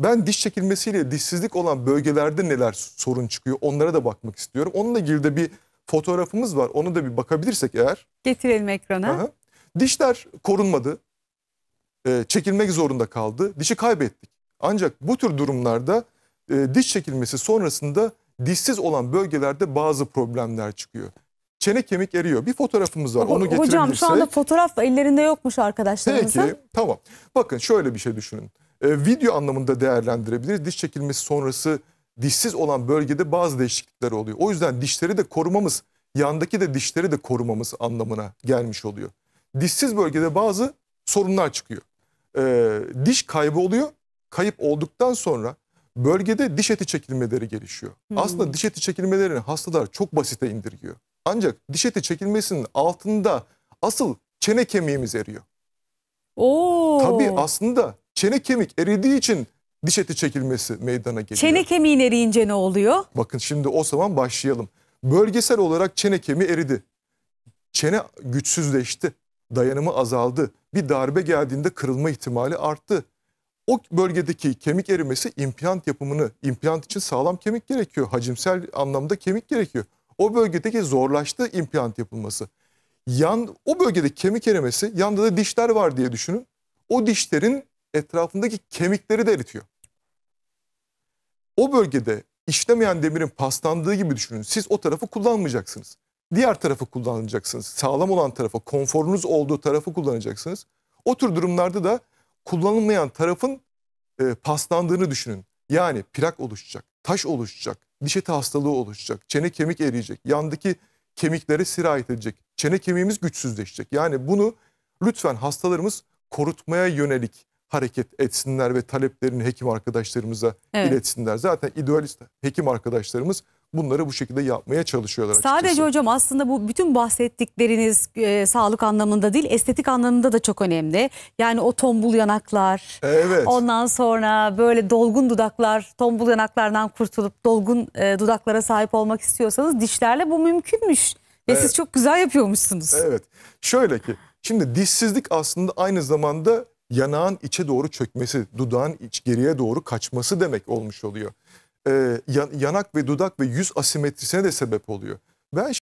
Ben diş çekilmesiyle dişsizlik olan bölgelerde neler sorun çıkıyor onlara da bakmak istiyorum. Onunla ilgili de bir fotoğrafımız var. Onu da bir bakabilirsek eğer. Getirelim ekrana. Aha. Dişler korunmadı. E, çekilmek zorunda kaldı. Dişi kaybettik. Ancak bu tür durumlarda e, diş çekilmesi sonrasında dişsiz olan bölgelerde bazı problemler çıkıyor. Çene kemik eriyor. Bir fotoğrafımız var. Onu getirebilirsek. Hocam şu anda fotoğraf ellerinde yokmuş arkadaşlarımızın. Peki tamam. Bakın şöyle bir şey düşünün. E, video anlamında değerlendirebiliriz. Diş çekilmesi sonrası dişsiz olan bölgede bazı değişiklikler oluyor. O yüzden dişleri de korumamız, yandaki de dişleri de korumamız anlamına gelmiş oluyor. Dişsiz bölgede bazı sorunlar çıkıyor. E, diş kaybı oluyor. Kayıp olduktan sonra bölgede diş eti çekilmeleri gelişiyor. Hmm. Aslında diş eti çekilmelerini hastalar çok basite indirgiyor. Ancak diş eti çekilmesinin altında asıl çene kemiğimiz eriyor. Oo. Tabii aslında çene kemik eridiği için diş eti çekilmesi meydana geliyor. Çene kemiğin eriyince ne oluyor? Bakın şimdi o zaman başlayalım. Bölgesel olarak çene kemiği eridi. Çene güçsüzleşti. Dayanımı azaldı. Bir darbe geldiğinde kırılma ihtimali arttı. O bölgedeki kemik erimesi implant yapımını, implant için sağlam kemik gerekiyor. Hacimsel anlamda kemik gerekiyor. O bölgedeki zorlaştı implant yapılması. Yan, o bölgede kemik erimesi, yanda da dişler var diye düşünün. O dişlerin etrafındaki kemikleri de eritiyor. O bölgede işlemeyen demirin paslandığı gibi düşünün. Siz o tarafı kullanmayacaksınız. Diğer tarafı kullanacaksınız. Sağlam olan tarafa, konforunuz olduğu tarafı kullanacaksınız. O tür durumlarda da kullanılmayan tarafın e, paslandığını düşünün. Yani plak oluşacak, taş oluşacak, diş eti hastalığı oluşacak, çene kemik eriyecek, yandaki kemiklere sirayet edecek, çene kemiğimiz güçsüzleşecek. Yani bunu lütfen hastalarımız korutmaya yönelik hareket etsinler ve taleplerini hekim arkadaşlarımıza evet. iletsinler. Zaten idealist hekim arkadaşlarımız bunları bu şekilde yapmaya çalışıyorlar. Sadece hocam aslında bu bütün bahsettikleriniz e, sağlık anlamında değil estetik anlamında da çok önemli. Yani o tombul yanaklar evet. ondan sonra böyle dolgun dudaklar tombul yanaklardan kurtulup dolgun e, dudaklara sahip olmak istiyorsanız dişlerle bu mümkünmüş. Ve evet. siz çok güzel yapıyormuşsunuz. Evet şöyle ki şimdi dişsizlik aslında aynı zamanda yanağın içe doğru çökmesi, dudağın iç geriye doğru kaçması demek olmuş oluyor. Ee, yanak ve dudak ve yüz asimetrisine de sebep oluyor. Ben